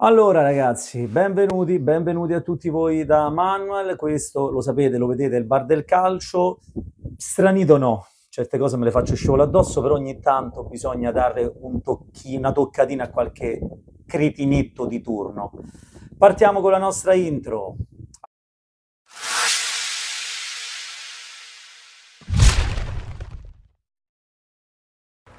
Allora ragazzi, benvenuti, benvenuti a tutti voi da Manuel, questo lo sapete, lo vedete, è il bar del calcio, stranito no, certe cose me le faccio scivolare addosso, però ogni tanto bisogna dare un tocchi, una toccatina a qualche cretinetto di turno. Partiamo con la nostra intro.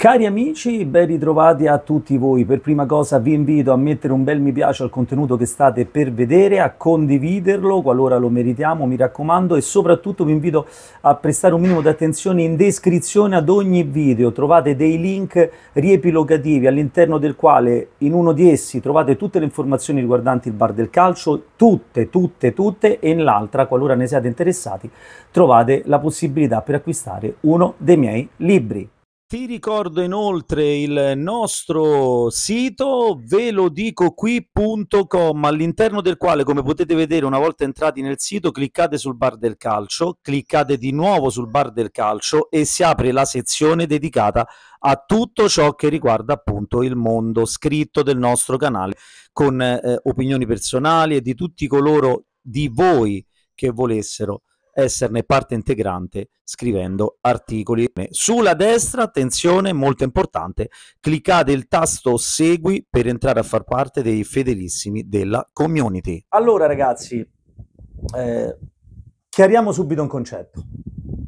Cari amici, ben ritrovati a tutti voi. Per prima cosa vi invito a mettere un bel mi piace al contenuto che state per vedere, a condividerlo qualora lo meritiamo, mi raccomando, e soprattutto vi invito a prestare un minimo di attenzione in descrizione ad ogni video. Trovate dei link riepilogativi all'interno del quale in uno di essi trovate tutte le informazioni riguardanti il bar del calcio, tutte, tutte, tutte, e nell'altra, qualora ne siate interessati, trovate la possibilità per acquistare uno dei miei libri. Ti ricordo inoltre il nostro sito velodicoqui.com all'interno del quale come potete vedere una volta entrati nel sito cliccate sul bar del calcio, cliccate di nuovo sul bar del calcio e si apre la sezione dedicata a tutto ciò che riguarda appunto il mondo scritto del nostro canale con eh, opinioni personali e di tutti coloro di voi che volessero esserne parte integrante scrivendo articoli. Sulla destra, attenzione, molto importante, cliccate il tasto segui per entrare a far parte dei fedelissimi della community. Allora ragazzi, eh, chiariamo subito un concetto.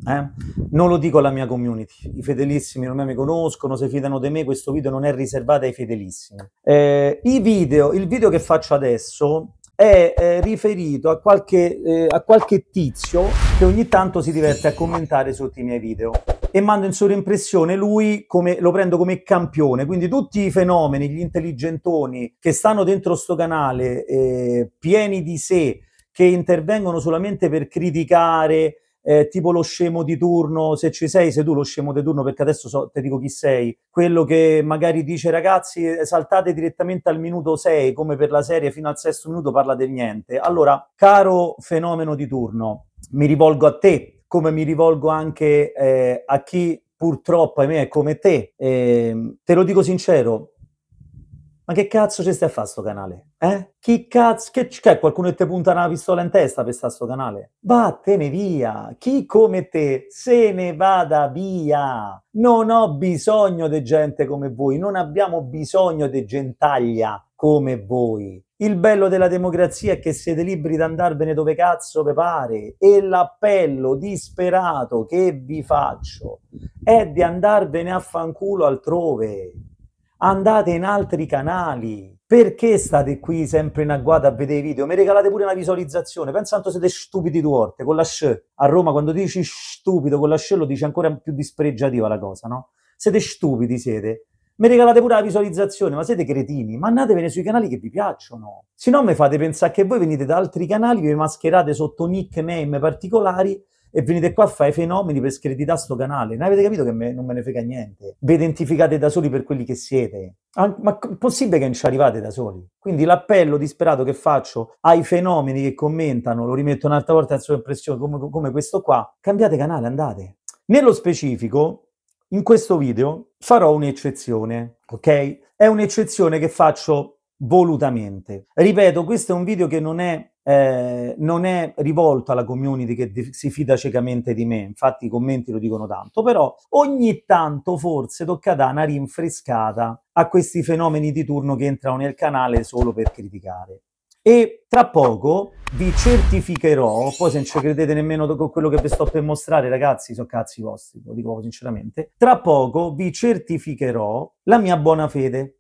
Eh? Non lo dico alla mia community, i fedelissimi non mi conoscono, se fidano di me questo video non è riservato ai fedelissimi. Eh, I video, il video che faccio adesso è eh, riferito a qualche, eh, a qualche tizio che ogni tanto si diverte a commentare sotto i miei video e mando in sovrimpressione lui come, lo prendo come campione quindi tutti i fenomeni gli intelligentoni che stanno dentro sto canale eh, pieni di sé che intervengono solamente per criticare eh, tipo lo scemo di turno, se ci sei, sei tu lo scemo di turno, perché adesso so, ti dico chi sei. Quello che magari dice ragazzi, eh, saltate direttamente al minuto 6, come per la serie, fino al sesto minuto parla del niente. Allora, caro fenomeno di turno, mi rivolgo a te, come mi rivolgo anche eh, a chi purtroppo, ahimè, è come te. Eh, te lo dico sincero, ma che cazzo ci stai a fare sto canale? Eh? Chi cazzo? Che c'è? Qualcuno che ti punta una pistola in testa per stare sto canale? Vattene via! Chi come te se ne vada via! Non ho bisogno di gente come voi, non abbiamo bisogno di gentaglia come voi. Il bello della democrazia è che siete liberi di andarvene dove cazzo vi pare e l'appello disperato che vi faccio è di andarvene a fanculo altrove andate in altri canali. Perché state qui sempre in agguato a vedere i video? Mi regalate pure una visualizzazione. Pensando siete stupidi tuorte con la sc. A Roma quando dici stupido con la sc lo dici ancora più dispregiativa la cosa, no? Siete stupidi, siete. Mi regalate pure la visualizzazione, ma siete cretini. Ma andatevene sui canali che vi piacciono. Se no mi fate pensare che voi venite da altri canali, vi mascherate sotto nickname particolari e venite qua a fare fenomeni per screditare questo canale. Non avete capito che me, non me ne frega niente. Vi identificate da soli per quelli che siete. ma c- possibile che non ci arrivate da soli? Quindi l'appello disperato che faccio ai fenomeni che commentano, lo rimetto un'altra volta in sovraimpressione, come, come questo qua, cambiate canale, andate. Nello specifico, in questo video farò un'eccezione, ok? È un'eccezione che faccio volutamente. Ripeto, questo è un video che non è eh, non è rivolto alla community che de- si fida ciecamente di me, infatti i commenti lo dicono tanto, però ogni tanto forse tocca dare una rinfrescata a questi fenomeni di turno che entrano nel canale solo per criticare. E tra poco vi certificherò, poi se non ci credete nemmeno con quello che vi sto per mostrare ragazzi, sono cazzi vostri, lo dico sinceramente, tra poco vi certificherò la mia buona fede.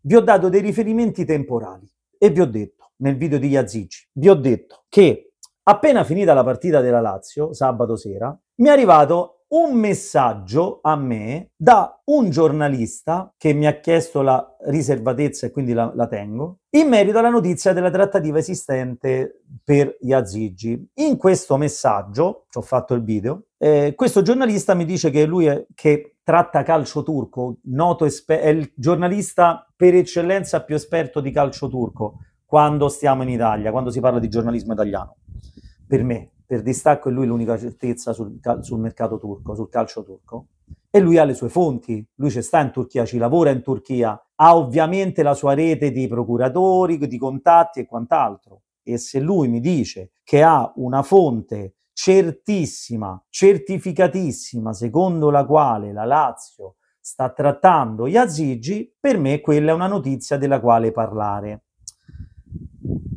Vi ho dato dei riferimenti temporali e vi ho detto nel video di Iazici, vi ho detto che appena finita la partita della Lazio, sabato sera, mi è arrivato un messaggio a me da un giornalista che mi ha chiesto la riservatezza e quindi la, la tengo, in merito alla notizia della trattativa esistente per Yazigi. In questo messaggio, ci ho fatto il video, eh, questo giornalista mi dice che lui è, che tratta calcio turco, noto esper- è il giornalista per eccellenza più esperto di calcio turco, quando stiamo in Italia, quando si parla di giornalismo italiano. Per me, per distacco, è lui l'unica certezza sul, cal- sul mercato turco, sul calcio turco. E lui ha le sue fonti, lui ci sta in Turchia, ci lavora in Turchia, ha ovviamente la sua rete di procuratori, di contatti e quant'altro. E se lui mi dice che ha una fonte certissima, certificatissima, secondo la quale la Lazio sta trattando gli azigi, per me quella è una notizia della quale parlare.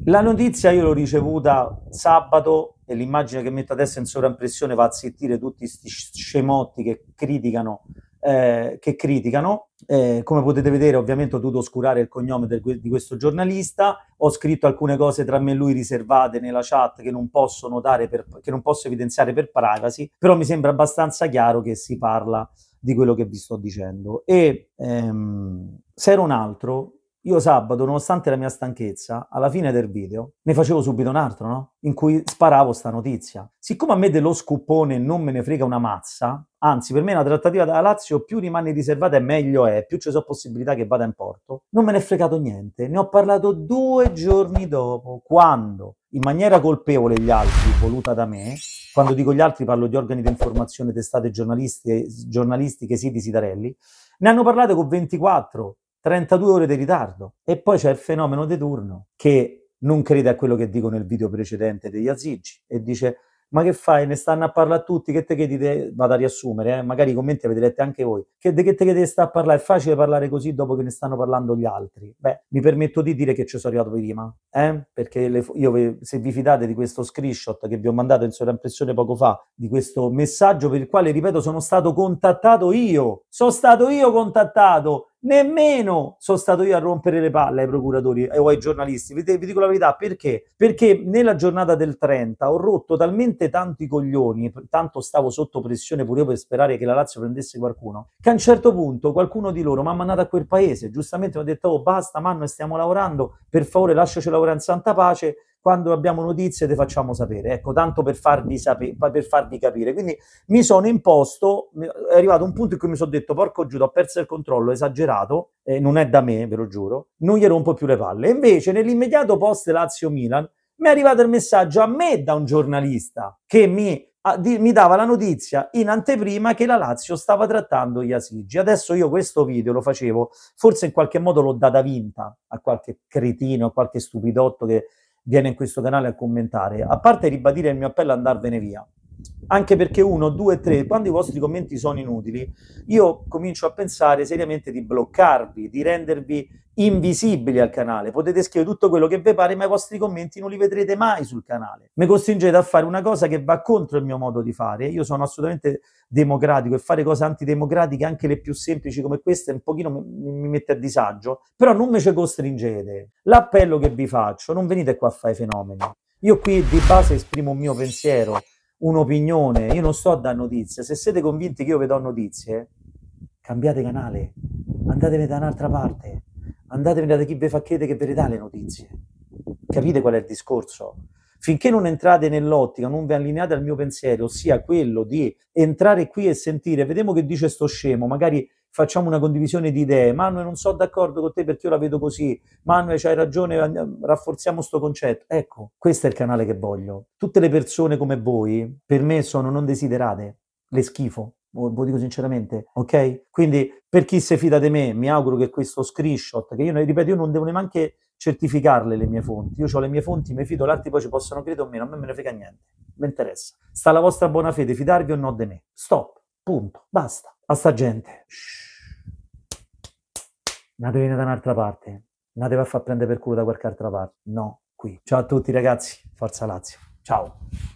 La notizia io l'ho ricevuta sabato e l'immagine che metto adesso in sovraimpressione va a zittire tutti questi scemotti che criticano, eh, che criticano. Eh, come potete vedere ovviamente ho dovuto oscurare il cognome del, di questo giornalista, ho scritto alcune cose tra me e lui riservate nella chat che non posso, notare per, che non posso evidenziare per privacy, però mi sembra abbastanza chiaro che si parla di quello che vi sto dicendo. E ehm, se era un altro, io sabato, nonostante la mia stanchezza, alla fine del video ne facevo subito un altro, no? In cui sparavo sta notizia. Siccome a me dello scuppone non me ne frega una mazza, anzi per me la trattativa da Lazio più rimane riservata e meglio è, più ci sono possibilità che vada in porto, non me ne è fregato niente. Ne ho parlato due giorni dopo, quando in maniera colpevole gli altri, voluta da me, quando dico gli altri parlo di organi di informazione, testate giornalistiche, siti, sitarelli, ne hanno parlato con 24, 32 ore di ritardo. E poi c'è il fenomeno di turno che non crede a quello che dico nel video precedente degli Asigi e dice ma che fai? Ne stanno a parlare tutti, che te chiedete, vado a riassumere, eh? magari i commenti avete letto anche voi, che, che te chiedete sta a parlare, è facile parlare così dopo che ne stanno parlando gli altri. Beh, mi permetto di dire che ci sono arrivato prima, eh? perché le, io, se vi fidate di questo screenshot che vi ho mandato in sovraimpressione poco fa, di questo messaggio per il quale, ripeto, sono stato contattato io, sono stato io contattato, nemmeno sono stato io a rompere le palle ai procuratori eh, o ai giornalisti. Vi, vi, dico la verità perché? Perché nella giornata del 30 ho rotto talmente tanto i coglioni, tanto stavo sotto pressione pure io per sperare che la Lazio prendesse qualcuno, che a un certo punto qualcuno di loro mi ha mandato a quel paese. Giustamente mi ha detto: Oh, basta, ma noi stiamo lavorando, per favore lasciaci lavorare in santa pace quando abbiamo notizie le facciamo sapere, ecco, tanto per farvi, sapere, per farvi capire. Quindi mi sono imposto, è arrivato un punto in cui mi sono detto, porco Giuda, ho perso il controllo, esagerato, eh, non è da me, ve lo giuro, non gli rompo più le palle. Invece nell'immediato post Lazio-Milan mi è arrivato il messaggio a me da un giornalista che mi a, di, mi dava la notizia in anteprima che la Lazio stava trattando gli asigi. Adesso io questo video lo facevo, forse in qualche modo l'ho data vinta a qualche cretino, a qualche stupidotto che viene in questo canale a commentare. A parte ribadire il mio appello a andarvene via, anche perché uno, due, tre, quando i vostri commenti sono inutili, io comincio a pensare seriamente di bloccarvi, di rendervi invisibili al canale. Potete scrivere tutto quello che vi pare, ma i vostri commenti non li vedrete mai sul canale. Mi costringete a fare una cosa che va contro il mio modo di fare. Io sono assolutamente democratico e fare cose antidemocratiche, anche le più semplici come queste, un pochino mi, mi mette a disagio, però non me ce costringete. L'appello che vi faccio, non venite qua a fare fenomeni. Io qui di base esprimo un mio pensiero, un'opinione, io non sto a dare notizie. Se siete convinti che io vi do notizie, cambiate canale, andatevene da un'altra parte, andatevene da chi vi fa credere che ve le dà le notizie. Capite qual è il discorso? Finché non entrate nell'ottica, non vi allineate al mio pensiero, ossia quello di entrare qui e sentire, vediamo che dice sto scemo, magari facciamo una condivisione di idee. Manuel, non sono d'accordo con te perché io la vedo così. Manuel, c'hai ragione, rafforziamo questo concetto. Ecco, questo è il canale che voglio. Tutte le persone come voi, per me, sono non desiderate. Le schifo, lo dico sinceramente, ok? Quindi, per chi si fida di me, mi auguro che questo screenshot, che io, ripeto, io non devo neanche certificarle le mie fonti. Io ho le mie fonti, mi fido, l'altri poi ci possono credere o meno, a me me ne frega niente. Mi interessa. Sta la vostra buona fede, fidarvi o no di me. Stop. Punto. Basta. A sta gente. Shh ma deve da un'altra parte, ma deve far prendere per culo da qualche altra parte. No, qui. Ciao a tutti ragazzi, forza Lazio. Ciao.